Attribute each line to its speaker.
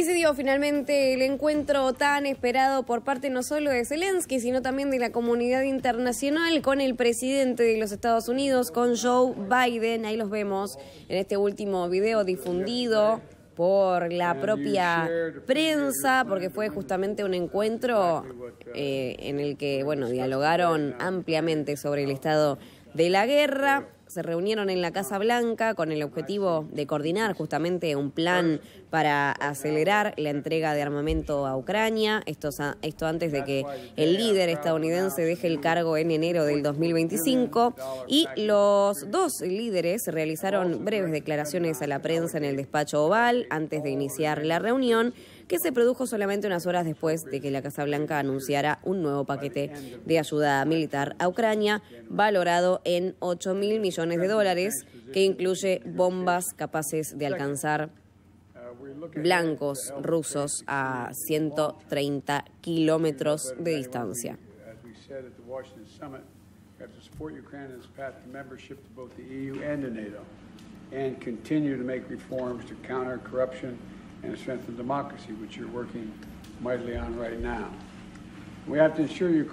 Speaker 1: Y se dio finalmente el encuentro tan esperado por parte no solo de Zelensky, sino también de la comunidad internacional con el presidente de los Estados Unidos, con Joe Biden. Ahí los vemos en este último video difundido por la propia prensa, porque fue justamente un encuentro eh, en el que, bueno, dialogaron ampliamente sobre el estado de la guerra se reunieron en la Casa Blanca con el objetivo de coordinar justamente un plan para acelerar la entrega de armamento a Ucrania, esto, esto antes de que el líder estadounidense deje el cargo en enero del 2025, y los dos líderes realizaron breves declaraciones a la prensa en el despacho oval antes de iniciar la reunión que se produjo solamente unas horas después de que la Casa Blanca anunciara un nuevo paquete de ayuda militar a Ucrania, valorado en 8 mil millones de dólares, que incluye bombas capaces de alcanzar blancos rusos a 130 kilómetros de distancia.
Speaker 2: and strengthen democracy, which you're working mightily on right now. We have to ensure you.